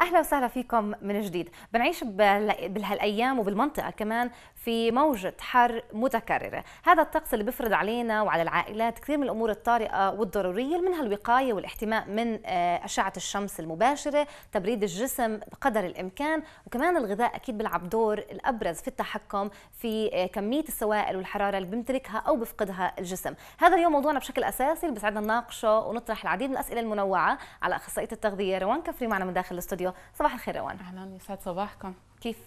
اهلا وسهلا فيكم من جديد بنعيش بهالايام وبالمنطقه كمان في موجه حر متكرره هذا الطقس اللي بيفرض علينا وعلى العائلات كثير من الامور الطارئه والضروريه منها الوقايه والاحتماء من آه، اشعه الشمس المباشره تبريد الجسم بقدر الامكان وكمان الغذاء اكيد بيلعب دور الابرز في التحكم في آه، كميه السوائل والحراره اللي بيمتلكها او بيفقدها الجسم هذا اليوم موضوعنا بشكل اساسي اللي بسعدنا نناقشه ونطرح العديد من الاسئله المنوعه على اخصائيه التغذيه روان كفري معنا من داخل الاستوديو صباح الخير روان اهلا يسعد صباحكم كيف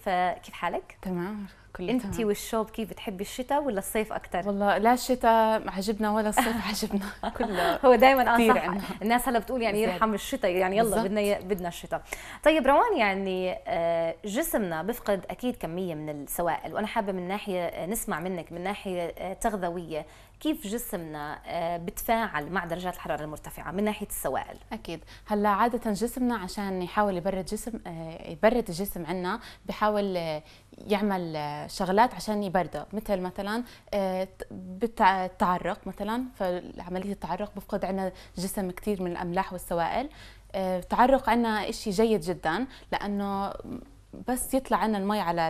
كيف حالك؟ تمام تمام انت والشوب كيف بتحبي الشتاء ولا الصيف اكثر؟ والله لا الشتاء عجبنا ولا الصيف عجبنا كله هو دائما صح الناس هلا بتقول يعني يرحم الشتاء يعني يلا بدنا بدنا الشتاء طيب روان يعني آه، جسمنا بفقد اكيد كميه من السوائل وانا حابه من ناحيه آه، نسمع منك من ناحيه آه، تغذويه كيف جسمنا بتفاعل مع درجات الحراره المرتفعه من ناحيه السوائل اكيد هلا عاده جسمنا عشان يحاول يبرد جسم يبرد الجسم عنا بحاول آه، يعمل آه، شغلات عشان يبرده مثل مثلا آه، بالتعرق مثلا فعملية التعرق بفقد عنا جسم كثير من الأملاح والسوائل تعرق عنا إشي جيد جدا لأنه بس يطلع عنا المي على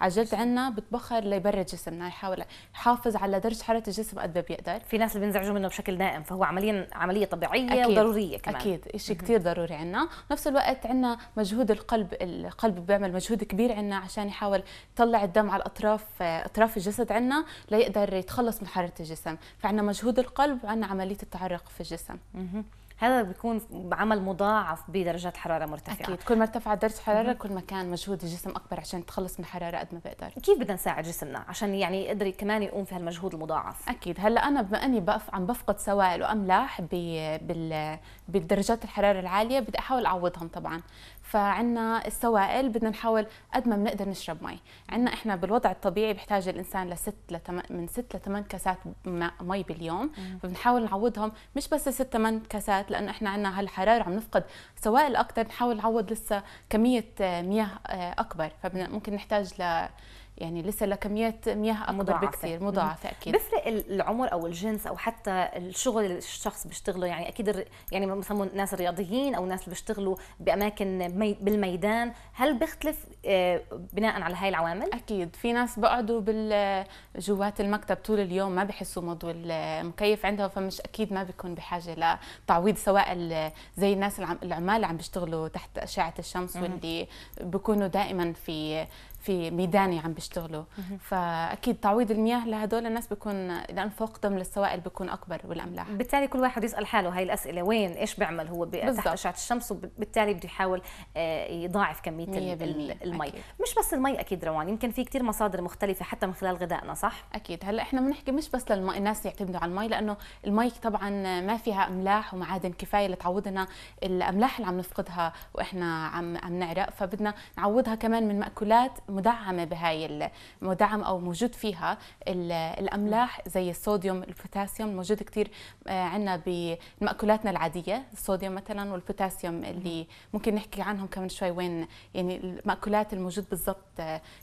على الجلد عنا بتبخر ليبرد جسمنا يحاول يحافظ على درجه حراره الجسم قد ما بيقدر في ناس بينزعجوا منه بشكل دائم فهو عمليا عمليه طبيعيه أكيد. وضروريه كمان اكيد شيء كثير ضروري عنا نفس الوقت عنا مجهود القلب القلب بيعمل مجهود كبير عنا عشان يحاول يطلع الدم على الاطراف اطراف الجسد عنا ليقدر يتخلص من حراره الجسم فعنا مجهود القلب وعنا عمليه التعرق في الجسم هذا بيكون عمل مضاعف بدرجات حراره مرتفعه اكيد كل ما ارتفعت درجه الحراره كل ما كان مجهود الجسم اكبر عشان يتخلص من الحراره قد ما بيقدر كيف بدنا نساعد جسمنا عشان يعني يقدر كمان يقوم في هالمجهود المضاعف اكيد هلا انا بما اني بقف عم بفقد سوائل واملاح بالدرجات الحراره العاليه بدي احاول اعوضهم طبعا فعنا السوائل بدنا نحاول قد ما بنقدر نشرب مي عنا احنا بالوضع الطبيعي بحتاج الانسان لست لتم... من 6 ل 8 كاسات مي باليوم فبنحاول نعوضهم مش بس 6 8 كاسات لانه احنا عنا هالحراره عم نفقد سوائل اكثر نحاول نعوض لسه كميه مياه آه، اكبر فممكن نحتاج ل يعني لسه لكميات مياه اكبر مضاعفة. بكثير مضاعفه اكيد بفرق العمر او الجنس او حتى الشغل اللي الشخص بيشتغله يعني اكيد يعني مثلا الناس الرياضيين او الناس اللي بيشتغلوا باماكن بالميدان هل بيختلف آه، بناء على هاي العوامل اكيد في ناس بقعدوا جوات المكتب طول اليوم ما بحسوا مضوى المكيف عندهم فمش اكيد ما بيكون بحاجه لتعويض سواء زي الناس العمال اللي عم بيشتغلوا تحت اشعه الشمس واللي بيكونوا دائما في في ميداني عم بيشتغلوا فاكيد تعويض المياه لهدول الناس بيكون لان فقدهم للسوائل بيكون اكبر والاملاح بالتالي كل واحد يسال حاله هاي الاسئله وين ايش بيعمل هو تحت اشعه الشمس وبالتالي بده يحاول آه، يضاعف كميه المي مش بس المي اكيد روان يمكن في كثير مصادر مختلفه حتى من خلال غذائنا صح اكيد هلا احنا بنحكي مش بس للمي الناس يعتمدوا على المي لانه المي طبعا ما فيها املاح ومعادن كفايه لتعوضنا الاملاح اللي عم نفقدها واحنا عم عم نعرق فبدنا نعوضها كمان من ماكولات مدعمه بهاي المدعم او موجود فيها الاملاح زي الصوديوم البوتاسيوم موجود كثير آه، عندنا بمأكولاتنا العاديه الصوديوم مثلا والبوتاسيوم اللي ممكن نحكي عنهم كمان شوي وين يعني المأكولات الموجود بالضبط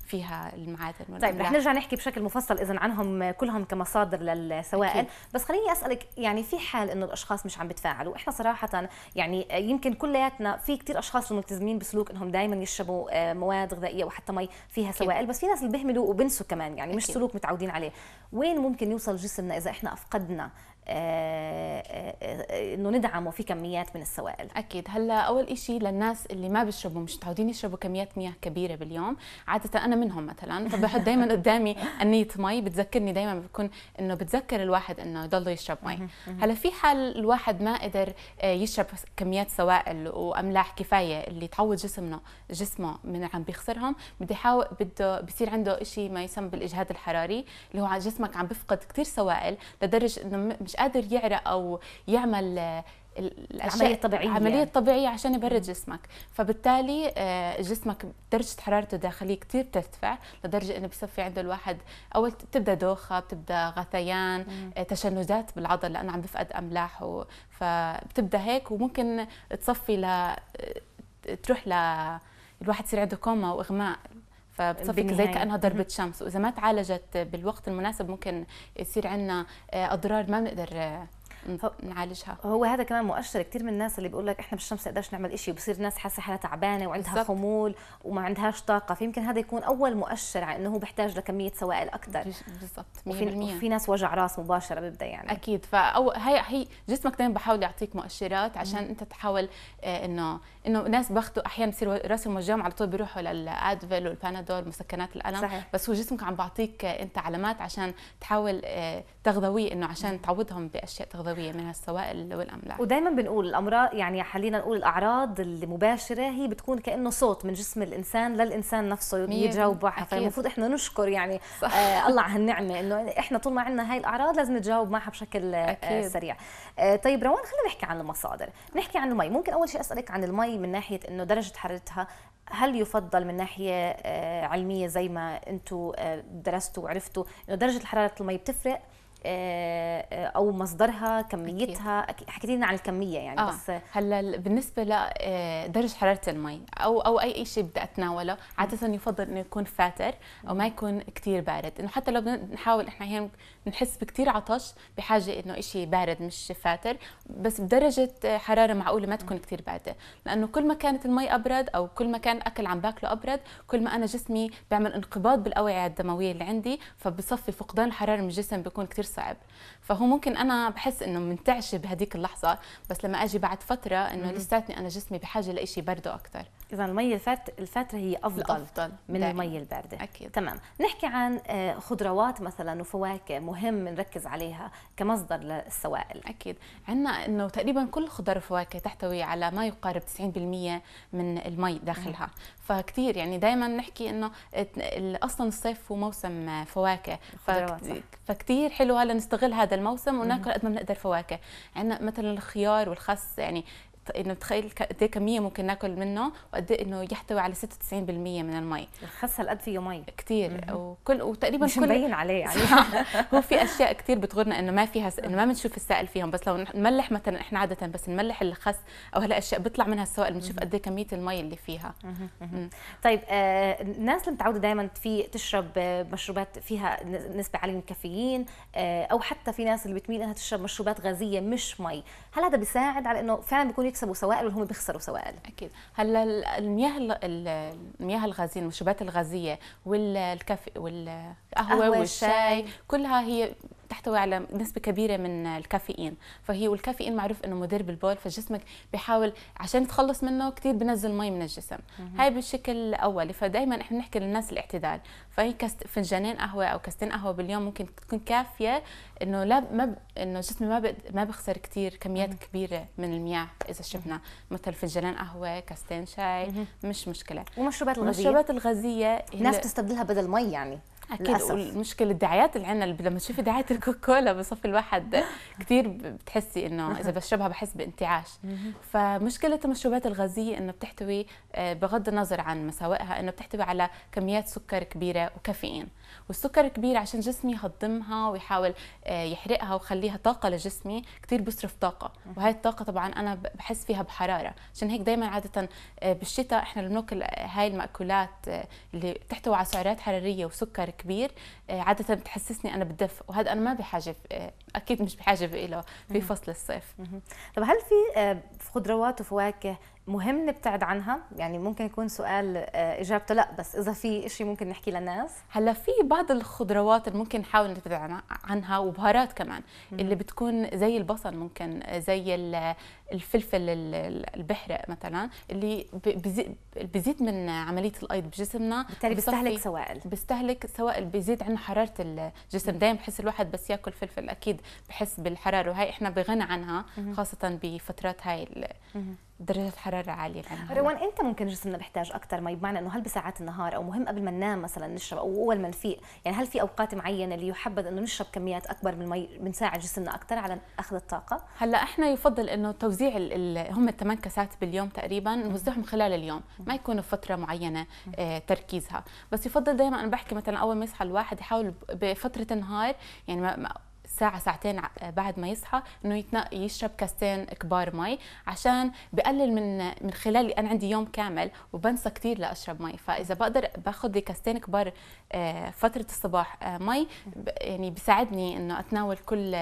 فيها المعادن طيب رح نرجع نحكي بشكل مفصل اذا عنهم كلهم كمصادر للسوائل أكيد. بس خليني اسالك يعني في حال انه الاشخاص مش عم بتفاعلوا احنا صراحه يعني يمكن كلياتنا في كثير اشخاص ملتزمين بسلوك انهم دائما يشربوا آه، مواد غذائيه وحتى مي فيها أكيد. سوائل بس في ناس اللي بيهملوا وبنسوا كمان يعني أكيد. مش سلوك متعودين عليه وين ممكن يوصل جسمنا اذا احنا افقدنا آه، آه، آه، انه ندعمه في كميات من السوائل اكيد هلا اول شيء للناس اللي ما بيشربوا مش متعودين يشربوا كميات مياه كبيره باليوم عاده انا منهم مثلا فبحط دائما قدامي انيه مي بتذكرني دائما بكون انه بتذكر الواحد انه يضل يشرب مي هلا في حال الواحد ما قدر يشرب كميات سوائل واملاح كفايه اللي تعود جسمنا جسمه من عم بيخسرهم بده يحاول بده بصير عنده شيء ما يسمى بالاجهاد الحراري اللي هو جسمك عم بيفقد كثير سوائل لدرجه انه مش قادر يعرق او يعمل آه، الاشياء عمليه طبيعيه عمليه طبيعيه عشان يبرد جسمك فبالتالي آه، جسمك درجه حرارته الداخلية كثير بترتفع لدرجه انه بصفي عنده الواحد اول بتبدا دوخه بتبدا غثيان مم. آه، تشنجات بالعضل لانه عم بفقد املاحه فبتبدا هيك وممكن تصفي ل تروح ل الواحد يصير عنده كوما واغماء فبتصفي زي كانها ضربه شمس واذا ما تعالجت بالوقت المناسب ممكن يصير عندنا آه، اضرار ما بنقدر آه، نعالجها هو هذا كمان مؤشر كثير من الناس اللي بيقول لك احنا بالشمس ما نقدرش نعمل شيء بصير الناس حاسه حالها تعبانه وعندها بالزبط. خمول وما عندهاش طاقه فيمكن هذا يكون اول مؤشر على انه هو بيحتاج لكميه سوائل اكثر بالضبط 100% وفي ناس وجع راس مباشره بيبدا يعني اكيد فاو هي هي جسمك دائما بحاول يعطيك مؤشرات عشان مم. انت تحاول آه، انه انه ناس باخذوا احيانا بصير راسهم وجعهم على طول بيروحوا للادفل والبانادول مسكنات الالم صحيح. بس هو جسمك عم بعطيك آه، انت علامات عشان تحاول آه، تغذويه انه عشان تعوضهم باشياء تغذويه العضويه من السوائل والاملاح ودائما بنقول الامراض يعني خلينا نقول الاعراض المباشره هي بتكون كانه صوت من جسم الانسان للانسان نفسه يجاوبه فالمفروض احنا نشكر يعني صح. آه الله على هالنعمه انه احنا طول ما عندنا هاي الاعراض لازم نتجاوب معها بشكل آه سريع آه طيب روان خلينا نحكي عن المصادر نحكي عن المي ممكن اول شيء اسالك عن المي من ناحيه انه درجه حرارتها هل يفضل من ناحيه آه، علميه زي ما انتم آه، درستوا وعرفتوا انه درجه حراره المي بتفرق آه، آه، او مصدرها كميتها حكيتي لنا عن الكميه يعني آه. بس هلا بالنسبه لدرجه آه، حراره المي او او اي شيء بدي اتناوله عاده يفضل انه يكون فاتر او ما يكون كثير بارد انه حتى لو بنحاول احنا هنا بنحس بكثير عطش بحاجه انه شيء بارد مش فاتر بس بدرجه حراره معقوله ما تكون كثير بارده لانه كل ما كانت المي ابرد او كل ما كان الاكل عم باكله ابرد كل ما انا جسمي بيعمل انقباض بالاوعيه الدمويه اللي عندي فبصفي فقدان الحراره من الجسم بيكون كثير صعب فهو ممكن انا بحس انه منتعشه بهديك اللحظه بس لما اجي بعد فتره انه لساتني انا جسمي بحاجه لشيء برده اكثر اذا المي الفات الفاتره هي افضل, الأفضل من دائم. المي البارده اكيد تمام نحكي عن آه، خضروات مثلا وفواكه مهم نركز عليها كمصدر للسوائل اكيد عندنا انه تقريبا كل خضر وفواكه تحتوي على ما يقارب 90% من المي داخلها فكثير يعني دائما نحكي انه اصلا الصيف هو موسم فواكه فكثير حلو وهلا نستغل هذا الموسم وناكل قد ما بنقدر فواكه عندنا يعني مثلا الخيار والخس يعني انه تخيل قد ايه كميه ممكن ناكل منه وقد ايه انه يحتوي على 96% من المي خس هالقد فيه مي كثير وكل وتقريبا مش كل مبين عليه يعني هو في اشياء كثير بتغرنا انه ما فيها س... انه ما بنشوف السائل فيهم بس لو نملح مثلا احنا عاده بس نملح الخس او هالاشياء بيطلع منها السوائل بنشوف قد ايه كميه المي اللي فيها طيب آه الناس اللي متعوده دائما في تشرب مشروبات فيها نسبه عاليه من الكافيين آه او حتى في ناس اللي بتميل انها تشرب مشروبات غازيه مش مي هل هذا بيساعد على انه فعلا بيكون بيكسبوا سوائل ولا هم بيخسروا سوائل اكيد هلا المياه المياه الغازيه المشروبات الغازيه والكافي والقهوه والشاي كلها هي تحتوي على نسبه كبيره من الكافيين فهي والكافيين معروف انه مدير بالبول فجسمك بيحاول عشان يتخلص منه كثير بنزل مي من الجسم هاي بالشكل الاولي فدائما احنا بنحكي للناس الاعتدال فهي كاست فنجانين قهوه او كاستين قهوه باليوم ممكن تكون كافيه انه لا ما ب... انه جسمي ما ب... ما بخسر كثير كميات مم. كبيره من المياه اذا شفنا مثل فنجانين قهوه كاستين شاي مم. مش مشكله ومشروبات الغازيه المشروبات الغازيه الناس بتستبدلها بدل مي يعني اكيد للأسف. المشكله الدعايات اللي عندنا لما تشوفي دعايه الكوكولا بصف الواحد كثير بتحسي انه اذا بشربها بحس بانتعاش فمشكله المشروبات الغازيه انه بتحتوي آه، بغض النظر عن مساوئها انه بتحتوي على كميات سكر كبيره وكافيين والسكر كبير عشان جسمي يهضمها ويحاول آه، يحرقها ويخليها طاقه لجسمي كثير بصرف طاقه وهي الطاقه طبعا انا بحس فيها بحراره عشان هيك دائما عاده آه، بالشتاء احنا بناكل آه، هاي الماكولات اللي تحتوي على سعرات حراريه وسكر كبير عاده بتحسسني انا بالدفء وهذا انا ما بحاجه اكيد مش بحاجه له في فصل الصيف طب هل في خضروات وفواكه مهم نبتعد عنها يعني ممكن يكون سؤال آه، اجابته لا بس اذا في شيء ممكن نحكي للناس هلا في بعض الخضروات اللي ممكن نحاول نبتعد عنها وبهارات كمان مم. اللي بتكون زي البصل ممكن زي الفلفل البحرق مثلا اللي بزيد من عمليه الايض بجسمنا بالتالي بيستهلك سوائل بيستهلك سوائل بيزيد عندنا حراره الجسم دائما بحس الواحد بس ياكل فلفل اكيد بحس بالحراره وهي احنا بغنى عنها خاصه بفترات هاي درجه حراره عاليه العالم. روان انت ممكن جسمنا بيحتاج اكثر مي بمعنى انه هل بساعات النهار او مهم قبل ما ننام مثلا نشرب او اول ما نفيق يعني هل في اوقات معينه اللي يحبذ انه نشرب كميات اكبر من المي بنساعد جسمنا اكثر على اخذ الطاقه هلا احنا يفضل انه توزيع هم الثمان كاسات باليوم تقريبا نوزعهم خلال اليوم ما يكونوا فتره معينه آه تركيزها بس يفضل دائما انا بحكي مثلا اول ما يصحى الواحد يحاول بفتره النهار يعني ساعه ساعتين بعد ما يصحى انه يشرب كاستين كبار مي عشان بقلل من من خلال انا عندي يوم كامل وبنسى كثير لاشرب مي فاذا بقدر باخذ لي كاستين كبار آه، فتره الصباح آه، مي يعني بيساعدني انه اتناول كل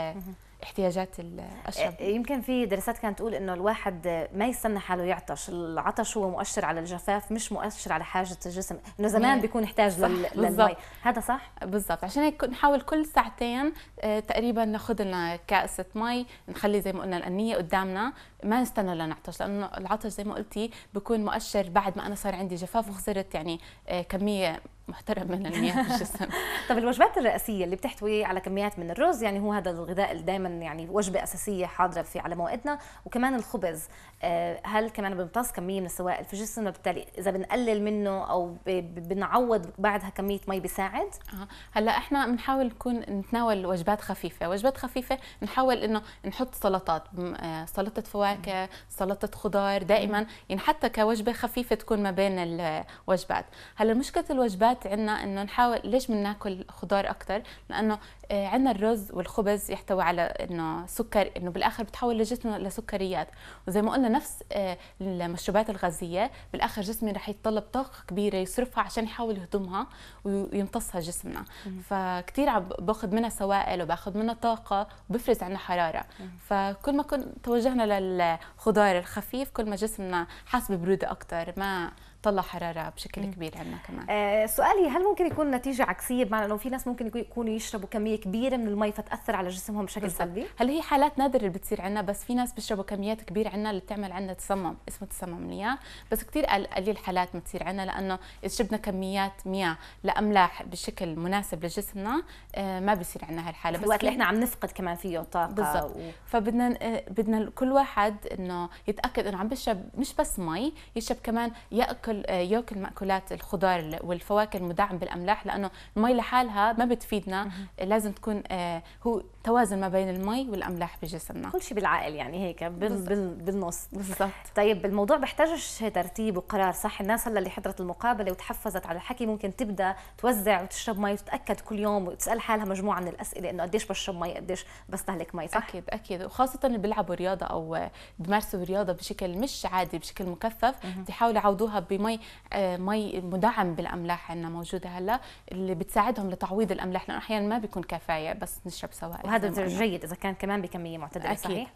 احتياجات الاشرب يمكن في دراسات كانت تقول انه الواحد ما يستنى حاله يعطش العطش هو مؤشر على الجفاف مش مؤشر على حاجه الجسم انه زمان بيكون يحتاج للمي هذا صح بالضبط عشان هيك نحاول كل ساعتين آه، تقريبا ناخذ لنا كاسه مي نخلي زي ما قلنا الانيه قدامنا ما نستنى لنعطش لانه العطش زي ما قلتي بكون مؤشر بعد ما انا صار عندي جفاف وخسرت يعني آه، كميه محترمه من المياه الجسم طب الوجبات الرئيسيه اللي بتحتوي على كميات من الرز يعني هو هذا الغذاء اللي دائما يعني وجبه اساسيه حاضره في على موعدنا وكمان الخبز آه، هل كمان بيمتص كميه من السوائل في جسمنا بالتالي اذا بنقلل منه او بنعوض بعدها كميه مي بيساعد آه، هلا احنا بنحاول نكون نتناول وجبات خفيفه وجبات خفيفه نحاول انه نحط سلطات سلطه فواكه كسلطه خضار دائما يعني حتى كوجبه خفيفه تكون ما بين الوجبات هلا مشكله الوجبات عندنا انه نحاول ليش بناكل خضار اكثر لانه آه، عندنا الرز والخبز يحتوي على انه سكر انه بالاخر بتحول لجسمنا لسكريات وزي ما قلنا نفس آه، المشروبات الغازيه بالاخر جسمي رح يتطلب طاقه كبيره يصرفها عشان يحاول يهضمها ويمتصها جسمنا فكثير عم باخذ منها سوائل وباخذ منها طاقه وبفرز عندنا حراره فكل ما كنت توجهنا للخضار الخفيف كل ما جسمنا حاس ببروده اكثر ما بتطلع حراره بشكل كبير عندنا كمان آه سؤالي هل ممكن يكون نتيجه عكسيه بمعنى انه في ناس ممكن يكونوا يشربوا كميه كبيره من المي فتاثر على جسمهم بشكل سلبي هل هي حالات نادره اللي بتصير عندنا بس في ناس بيشربوا كميات كبيره عندنا اللي بتعمل عندنا تصمم اسمه تصمم المياه بس كثير قليل حالات ما تصير عندنا لانه اذا شربنا كميات مياه لاملاح بشكل مناسب لجسمنا آه ما بيصير عندنا هالحاله بس اللي احنا عم نفقد كمان فيه طاقه بالضبط و... فبدنا آه، بدنا كل واحد انه يتاكد انه عم بيشرب مش بس مي يشرب كمان ياكل ياكل آه، ياكل ماكولات الخضار والفواكه المدعم بالاملاح لانه المي لحالها ما بتفيدنا لازم تكون آه، هو توازن ما بين المي والاملاح بجسمنا كل شيء بالعقل يعني هيك بال بالنص بالضبط طيب الموضوع بحتاجش ترتيب وقرار صح الناس هلا اللي حضرت المقابله وتحفزت على الحكي ممكن تبدا توزع وتشرب مي وتتاكد كل يوم وتسال حالها مجموعه من الاسئله انه قديش بشرب مي قديش بستهلك مي صح اكيد اكيد وخاصه اللي بيلعبوا رياضه او بمارسوا رياضه بشكل مش عادي بشكل مكثف بيحاولوا يعوضوها بم مي آه، مي مدعم بالاملاح عندنا موجوده هلا اللي بتساعدهم لتعويض الاملاح لانه احيانا ما بيكون كفايه بس نشرب سوائل وهذا جيد اذا كان كمان بكميه معتدله اكيد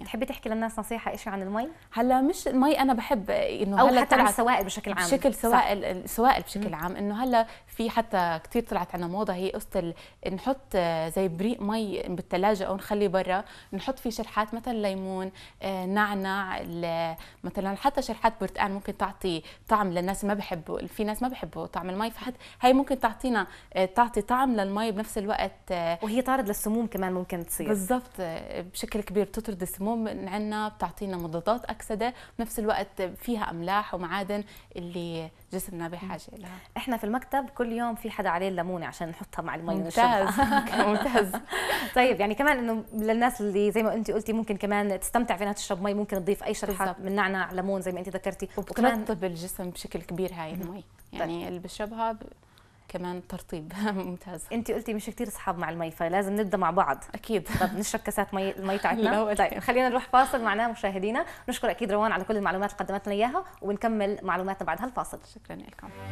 100% تحبي تحكي للناس نصيحه شيء عن المي هلا مش المي انا بحب انه او هلا حتى عن السوائل بشكل عام بشكل سوائل السوائل بشكل عام انه هلا في حتى كثير طلعت عنا موضه هي قصه نحط آه، زي بريق مي بالثلاجه او نخليه برا نحط فيه شرحات مثلا ليمون آه، نعناع مثلا حتى شرحات برتقال ممكن تعطي طعم للناس ما بحبوا في ناس ما بحبوا طعم المي فحت هي ممكن تعطينا آه، تعطي طعم للمي بنفس الوقت آه، وهي طارد للسموم كمان ممكن تصير بالضبط آه، بشكل كبير بتطرد السموم من عنا بتعطينا مضادات اكسده بنفس الوقت فيها املاح ومعادن اللي جسمنا بحاجه لها احنا في المكتب كل يوم في حدا عليه الليمونه عشان نحطها مع المي ممتاز ممتاز طيب يعني كمان انه للناس اللي زي ما انت قلتي ممكن كمان تستمتع في انها تشرب مي ممكن تضيف اي شرحه بالزبط. من نعناع ليمون زي ما انت ذكرتي وبترطب الجسم بشكل كبير هاي المي يعني طيب. اللي بشربها كمان ترطيب ممتاز انت قلتي مش كثير اصحاب مع المي فلازم نبدا مع بعض اكيد طب نشرب كاسات مي المي تاعتنا طيب خلينا نروح فاصل معنا مشاهدينا نشكر اكيد روان على كل المعلومات اللي قدمت لنا اياها ونكمل معلوماتنا بعد هالفاصل شكرا لكم